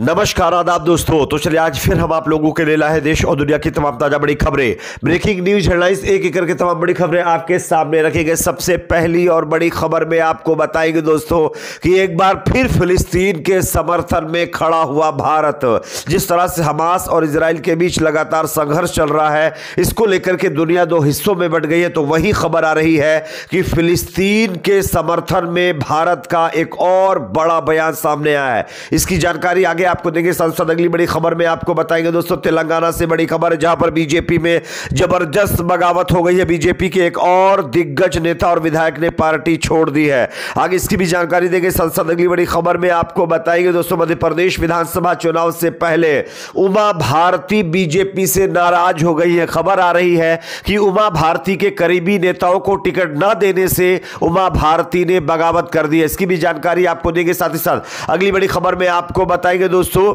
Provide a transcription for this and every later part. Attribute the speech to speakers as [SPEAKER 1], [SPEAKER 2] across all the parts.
[SPEAKER 1] नमस्कार आदाब दोस्तों तो चलिए आज फिर हम आप लोगों के लिए लाए देश और दुनिया की तमाम ताजा बड़ी खबरें ब्रेकिंग न्यूज हेडलाइंस एक एक करके तमाम बड़ी खबरें आपके सामने रखेंगे सबसे पहली और बड़ी खबर में आपको बताएंगे दोस्तों कि एक बार फिर फिलिस्तीन के समर्थन में खड़ा हुआ भारत जिस तरह से हमास और इसराइल के बीच लगातार संघर्ष चल रहा है इसको लेकर के दुनिया दो हिस्सों में बट गई है तो वही खबर आ रही है कि फिलिस्तीन के समर्थन में भारत का एक और बड़ा बयान सामने आया है इसकी जानकारी आगे आगे आपको देंगे संसद अगली बड़ी खबर में आपको बताएंगे दोस्तों तेलंगाना से बड़ी खबर है जहां पर बीजेपी में जबरदस्त बगावत हो गई है बीजेपी के एक और दिग्गज नेता और विधायक ने पार्टी छोड़ दी है आगे इसकी भी जानकारी देंगे संसद अगली बड़ी खबर में आपको बताएंगे दोस्तों मध्य प्रदेश विधानसभा चुनाव से पहले उमा भारती बीजेपी से नाराज हो गई है खबर आ रही है कि उमा भारती के करीबी नेताओं को टिकट न देने से उमा भारती ने बगावत कर दी है इसकी भी जानकारी आपको देंगे साथ ही साथ अगली बड़ी खबर में आपको बताएंगे दोस्तों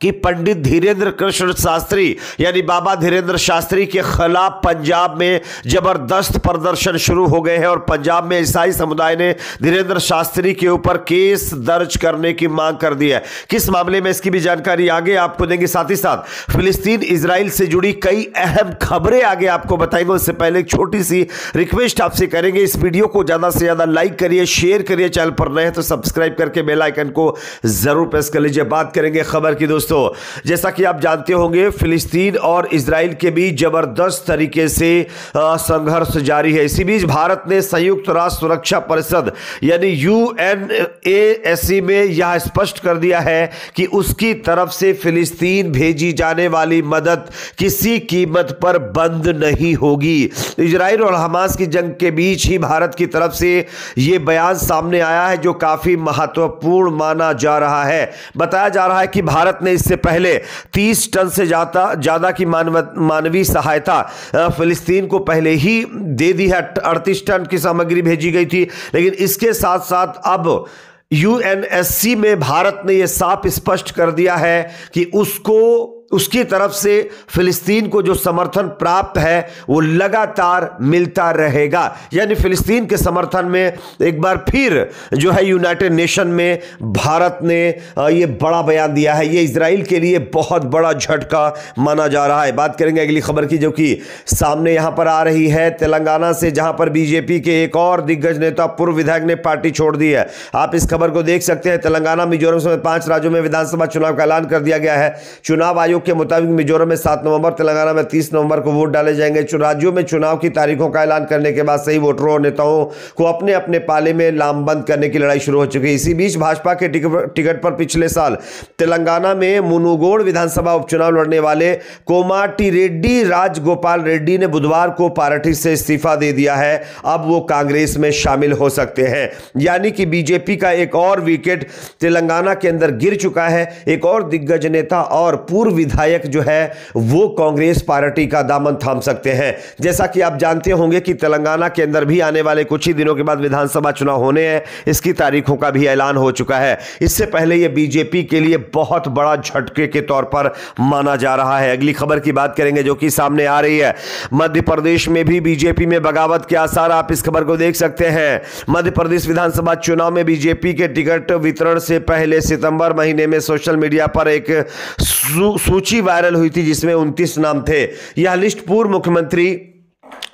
[SPEAKER 1] कि पंडित धीरेन्द्र कृष्ण शास्त्री यानी बाबा धीरेन्द्र शास्त्री के खिलाफ पंजाब में जबरदस्त प्रदर्शन शुरू हो गए हैं और पंजाब में ईसाई समुदाय ने धीरेन्द्र शास्त्री के ऊपर केस दर्ज करने की मांग कर दी है किस मामले में इसकी भी जानकारी आगे आपको देंगे साथ ही साथ फिलिस्तीन इसराइल से जुड़ी कई अहम खबरें आगे आपको बताएंगे उससे पहले एक छोटी सी रिक्वेस्ट आपसे करेंगे इस वीडियो को ज़्यादा से ज़्यादा लाइक करिए शेयर करिए चैनल पर रहे तो सब्सक्राइब करके बेलाइकन को ज़रूर प्रेस कर लीजिए बात करेंगे खबर की दोस्तों दोस्तों जैसा कि आप जानते होंगे फिलिस्तीन और इसराइल के बीच जबरदस्त तरीके से संघर्ष जारी है इसी बीच भारत ने संयुक्त राष्ट्र सुरक्षा परिषद यानी यू एन में यह स्पष्ट कर दिया है कि उसकी तरफ से फिलिस्तीन भेजी जाने वाली मदद किसी कीमत पर बंद नहीं होगी इसराइल और हमास की जंग के बीच ही भारत की तरफ से ये बयान सामने आया है जो काफ़ी महत्वपूर्ण माना जा रहा है बताया जा रहा है कि भारत ने इससे पहले 30 टन से ज़्यादा ज़्यादा की मानव मानवीय सहायता फिलिस्तीन को पहले ही दे दी है अड़तीस टन की सामग्री भेजी गई थी लेकिन इसके साथ साथ अब यूएनएससी में भारत ने यह साफ स्पष्ट कर दिया है कि उसको उसकी तरफ से फिलिस्तीन को जो समर्थन प्राप्त है वो लगातार मिलता रहेगा यानी फिलिस्तीन के समर्थन में एक बार फिर जो है यूनाइटेड नेशन में भारत ने ये बड़ा बयान दिया है ये इसराइल के लिए बहुत बड़ा झटका माना जा रहा है बात करेंगे अगली खबर की जो कि सामने यहाँ पर आ रही है तेलंगाना से जहाँ पर बीजेपी के एक और दिग्गज नेता पूर्व विधायक ने पार्टी छोड़ दी है आप इस खबर को देख सकते हैं तेलंगाना मिजोरम समेत पांच राज्यों में विधानसभा चुनाव का ऐलान कर दिया गया है चुनाव आयोग आयोग के मुताबिक मिजोरम में सात नवंबर तेलंगाना में तीस नवंबर को वोट डाले जाएंगे राज्यों में चुनाव की तारीखों का ऐलान करने के बाद सही वोटरों और नेताओं को अपने अपने पाले में लामबंद करने की लड़ाई शुरू हो चुकी है इसी बीच भाजपा के टिकट पर पिछले साल तेलंगाना में मुनुगोड़ विधानसभा उपचुनाव लड़ने वाले कोमाटी रेड्डी राजगोपाल रेड्डी ने बुधवार को पार्टी से इस्तीफा दे दिया है अब वो कांग्रेस में शामिल हो सकते हैं यानी कि बीजेपी का एक और विकेट तेलंगाना के अंदर गिर चुका है एक और दिग्गज नेता और पूर्व विधायक जो है वो कांग्रेस पार्टी का दामन थाम सकते हैं जैसा कि आप जानते होंगे कि तेलंगाना के अंदर भी आने वाले कुछ ही दिनों के बाद विधानसभा चुनाव होने हैं इसकी तारीखों का भी ऐलान हो चुका है इससे पहले यह बीजेपी के लिए बहुत बड़ा झटके के तौर पर माना जा रहा है अगली खबर की बात करेंगे जो कि सामने आ रही है मध्य प्रदेश में भी बीजेपी में बगावत के आसार आप इस खबर को देख सकते हैं मध्य प्रदेश विधानसभा चुनाव में बीजेपी के टिकट वितरण से पहले सितंबर महीने में सोशल मीडिया पर एक सु, सूची वायरल हुई थी जिसमें उनतीस नाम थे यह लिस्ट पूर्व मुख्यमंत्री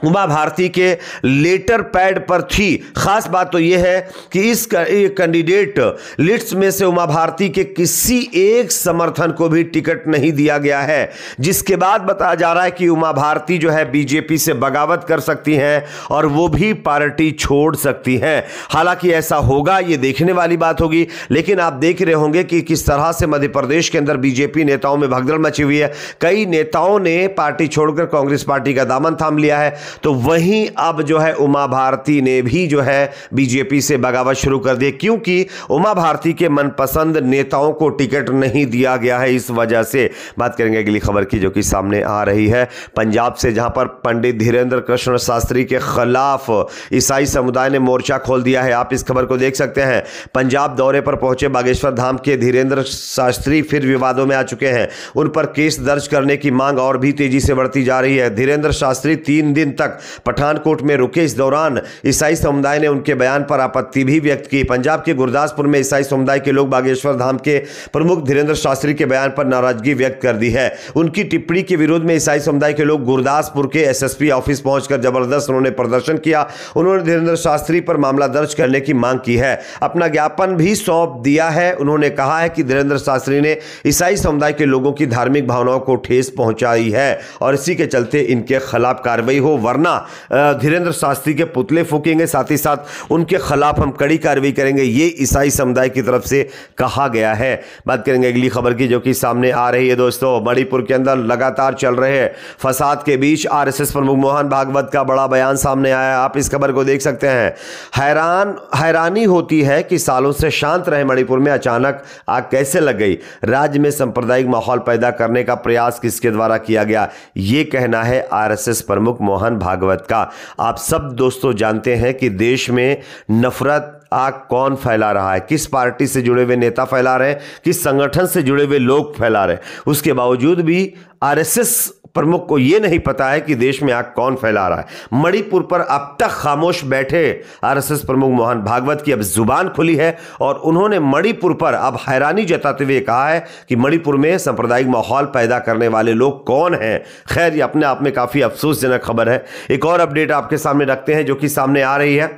[SPEAKER 1] उमा भारती के लेटर पैड पर थी खास बात तो यह है कि इस कैंडिडेट लिस्ट में से उमा भारती के किसी एक समर्थन को भी टिकट नहीं दिया गया है जिसके बाद बताया जा रहा है कि उमा भारती जो है बीजेपी से बगावत कर सकती हैं और वो भी पार्टी छोड़ सकती हैं हालांकि ऐसा होगा ये देखने वाली बात होगी लेकिन आप देख रहे होंगे कि किस तरह से मध्य प्रदेश के अंदर बीजेपी नेताओं में भगदड़ मची हुई है कई नेताओं ने पार्टी छोड़कर कांग्रेस पार्टी का दामन थाम लिया है तो वहीं अब जो है उमा भारती ने भी जो है बीजेपी से बगावत शुरू कर दी क्योंकि उमा भारती के मनपसंद नेताओं को टिकट नहीं दिया गया है इस वजह से बात करेंगे अगली खबर की जो कि सामने आ रही है पंजाब से जहां पर पंडित धीरेन्द्र कृष्ण शास्त्री के खिलाफ ईसाई समुदाय ने मोर्चा खोल दिया है आप इस खबर को देख सकते हैं पंजाब दौरे पर पहुंचे बागेश्वर धाम के धीरेन्द्र शास्त्री फिर विवादों में आ चुके हैं उन पर केस दर्ज करने की मांग और भी तेजी से बढ़ती जा रही है धीरेन्द्र शास्त्री तीन दिन तक तक पठानकोट में रुके इस दौरान ईसाई समुदाय ने उनके बयान पर आपत्ति भी व्यक्त की पंजाब के गुरदासपुर में ईसाई समुदाय के लोग बागेश्वर धाम के प्रमुख धीरेन्द्र शास्त्री के बयान पर नाराजगी व्यक्त कर दी है उनकी टिप्पणी के विरोध में ईसाई समुदाय के लोग गुरदासपुर के एसएसपी ऑफिस पहुंचकर जबरदस्त उन्होंने प्रदर्शन किया उन्होंने धीरेन्द्र शास्त्री पर मामला दर्ज करने की मांग की है अपना ज्ञापन भी सौंप दिया है उन्होंने कहा है कि धीरेन्द्र शास्त्री ने ईसाई समुदाय के लोगों की धार्मिक भावनाओं को ठेस पहुंचाई है और इसी के चलते इनके खिलाफ कार्रवाई हो वरना धीरेन्द्र शास्त्री के पुतले फूकेंगे साथ ही साथ उनके खिलाफ हम कड़ी कार्रवाई करेंगे ये ईसाई समुदाय की तरफ से कहा गया है बात करेंगे अगली खबर की जो कि सामने आ रही है दोस्तों मणिपुर के अंदर लगातार चल रहे फसाद के बीच आरएसएस प्रमुख मोहन भागवत का बड़ा बयान सामने आया आप इस खबर को देख सकते हैं हैरान हैरानी होती है कि सालों से शांत रहे मणिपुर में अचानक आग कैसे लग गई राज्य में सांप्रदायिक माहौल पैदा करने का प्रयास किसके द्वारा किया गया ये कहना है आरएसएस प्रमुख मोहन श्रीमान भागवत का आप सब दोस्तों जानते हैं कि देश में नफरत आग कौन फैला रहा है किस पार्टी से जुड़े हुए नेता फैला रहे हैं किस संगठन से जुड़े हुए लोग फैला रहे हैं उसके बावजूद भी आरएसएस प्रमुख को यह नहीं पता है कि देश में आग कौन फैला रहा है मणिपुर पर अब तक खामोश बैठे आरएसएस प्रमुख मोहन भागवत की अब जुबान खुली है और उन्होंने मणिपुर पर अब हैरानी जताते हुए कहा है कि मणिपुर में सांप्रदायिक माहौल पैदा करने वाले लोग कौन हैं खैर यह अपने आप में काफ़ी अफसोसजनक खबर है एक और अपडेट आपके सामने रखते हैं जो कि सामने आ रही है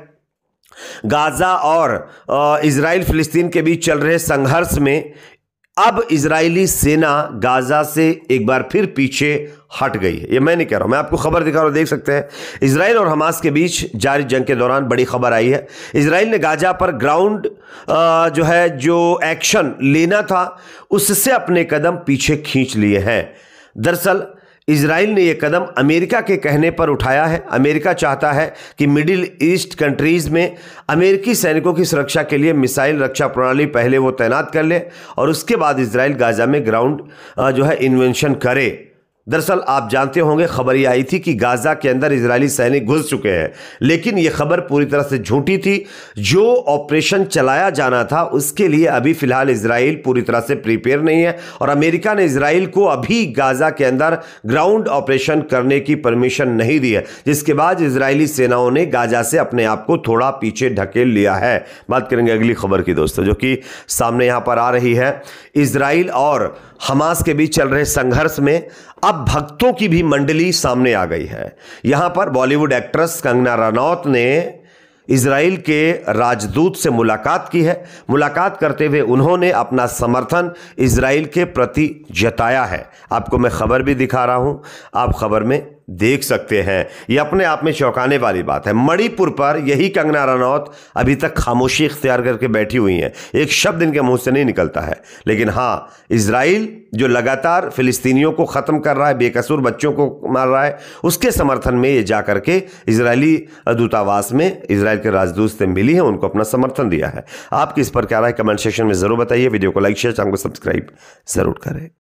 [SPEAKER 1] गाज़ा और इसराइल फ़िलिस्तीन के बीच चल रहे संघर्ष में अब इजरायली सेना गाजा से एक बार फिर पीछे हट गई है ये मैं नहीं कह रहा हूं मैं आपको खबर दिखा रहा हूं देख सकते हैं इसराइल और हमास के बीच जारी जंग के दौरान बड़ी खबर आई है इसराइल ने गाजा पर ग्राउंड जो है जो एक्शन लेना था उससे अपने कदम पीछे खींच लिए हैं दरअसल इसराइल ने यह कदम अमेरिका के कहने पर उठाया है अमेरिका चाहता है कि मिडिल ईस्ट कंट्रीज़ में अमेरिकी सैनिकों की सुरक्षा के लिए मिसाइल रक्षा प्रणाली पहले वो तैनात कर ले और उसके बाद इसराइल गाज़ा में ग्राउंड जो है इन्वेंशन करे दरअसल आप जानते होंगे खबर यह आई थी कि गाजा के अंदर इजरायली सैनिक घुस चुके हैं लेकिन यह खबर पूरी तरह से झूठी थी जो ऑपरेशन चलाया जाना था उसके लिए अभी फ़िलहाल इसराइल पूरी तरह से प्रिपेयर नहीं है और अमेरिका ने इसराइल को अभी गाजा के अंदर ग्राउंड ऑपरेशन करने की परमिशन नहीं दी है जिसके बाद इसराइली सेनाओं ने गाजा से अपने आप को थोड़ा पीछे ढकेल लिया है बात करेंगे अगली खबर की दोस्तों जो कि सामने यहां पर आ रही है इसराइल और हमास के बीच चल रहे संघर्ष में अब अब भक्तों की भी मंडली सामने आ गई है यहां पर बॉलीवुड एक्ट्रेस कंगना रनौत ने इसराइल के राजदूत से मुलाकात की है मुलाकात करते हुए उन्होंने अपना समर्थन इसराइल के प्रति जताया है आपको मैं खबर भी दिखा रहा हूं आप खबर में देख सकते हैं ये अपने आप में चौंकाने वाली बात है मणिपुर पर यही कंगना रनौत अभी तक खामोशी इख्तियार करके बैठी हुई हैं एक शब्द इनके मुंह से नहीं निकलता है लेकिन हाँ इसराइल जो लगातार फिलिस्तीनियों को ख़त्म कर रहा है बेकसूर बच्चों को मार रहा है उसके समर्थन में ये जा करके इसराइली दूतावास में इसराइल के राजदूत से मिली है उनको अपना समर्थन दिया है आपकी इस पर क्या राय कमेंट सेक्शन में ज़रूर बताइए वीडियो को लाइक शेयर चैनल को सब्सक्राइब ज़रूर करें